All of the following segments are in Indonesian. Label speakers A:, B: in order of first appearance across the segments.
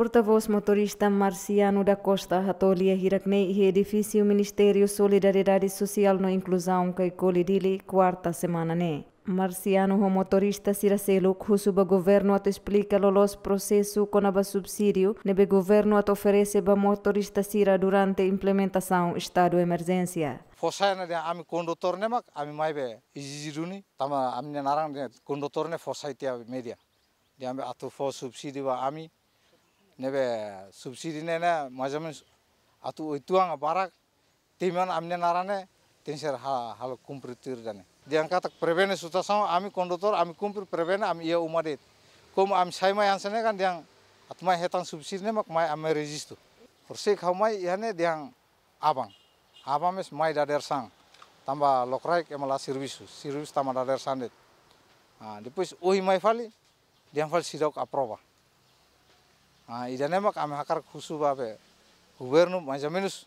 A: Porta-voz motorista Marciano da Costa Hatolia Hiraknei e edifício Ministério Solidariedade Social no Inclusão que colidili quarta semana né. Marciano o motorista Siracelo Kusuba governo ato explica lolos processo com conaba subsídio nebe governo ato oferece ba motorista Sira durante implementação estado emergência.
B: ফসায়না দে আমি কন্ডোতর নেমাক আমি মাইবে ইজিজিরুনি তামা আমি নারাং দে কন্ডোতর নে ফসাইতিয়া মেরিয়া দে আমি আতো ফ সাবসিডি বা আমি nebe subsidi nene majamin atu ang barak timan amne narane tinser hal hal kumpri tir dane diangkat tak suta sama ami kondotor ami kumpir prevene ami ia umadit kom ami saya yang sene kan diang atma hetang subsidi ne mak mai ami registu persik hamai ihane diang abang abang mes mai dader sang tamba lokrai emala servisu servis tamba dader sandet ah depois ohi mai fali diang fali sidok aprova. ಇದನ್ನೇ ಮಾಕ್ ಆಮೆ ಹಾಕಾರ ಖುಷು ಬಾಬೆ ಹುಬೇರ್ನು ಮಜಮಿನುಸ್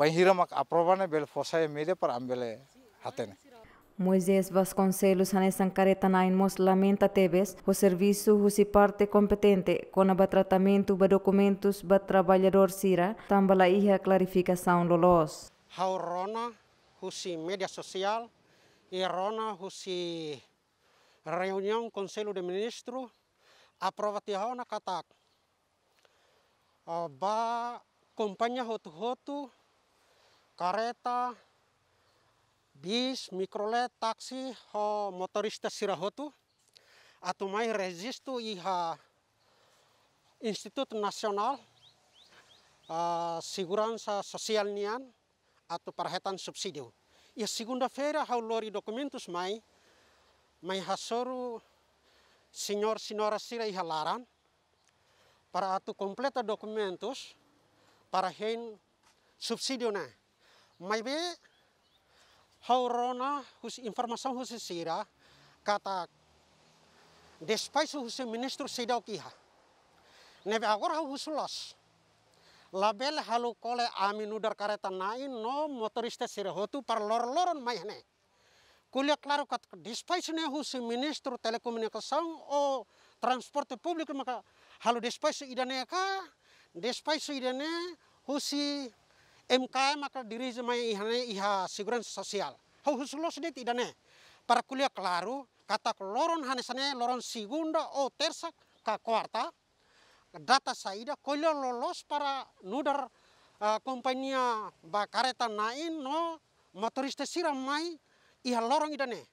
B: ಬೈಹಿರ ಮಾಕ್ ಅಪ್ರಬಾನೆ ಬೆಲೆ ಫಸಾಯ ಮೇದೆ ಪರ
A: Moisés Vasconcelos Hanesancaretanainmos lamenta tebes o serviço husi parte competente com o tratamento de documentos ba trabalhador sira tambala clarificação lolos.
C: Haurona husi media social e rona husi reunião conselho de ministro aprovatihona katak ba kompanya hotu-hotu, kareta, bis, mikrolet, taksi, ho motorista hotu, atau mai resistu iha Institut Nasional uh, Siguransa Sosial Nian atau perhatian subsidio. Ia segunda-feira, hau lori dokumentus mai, mai hasoru senior senhora, sirah iha laran, para atu completa documentos para hein subsídio na. Mas be haurona hus informação hus sira kata despais hus ministro sidau kiha. Nebe agora hus los Label halu kole aminudar kareta nain no motorista sira hotu par lor loron maihne. kuliah klarukat kat despais ne hus ministro o ou transporte público maka Halo despai su idane ka despai su idane husi MKM maka diri jemai ihane iha siguran sosial. Hau husulo sedit idane. Para kuliah kelaru kata loron hanesane loron sigunda o tersak ka kuarta data saida kolio lolos para nudar uh, kompania ba kareta nain no motoriste siram mai iha lorong idane.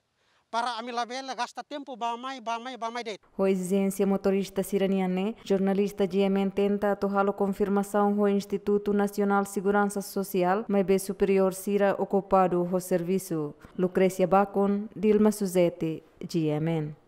C: para a labela gasta tempo bamai bamai bamai
A: O exigência motorista siraniane, né? jornalista de Yemen tenta tocar a confirmação do Instituto Nacional Segurança Social, mas bem superior sira ocupado o serviço. Lucrecia Bacon, Dilma Suzete, de Yemen.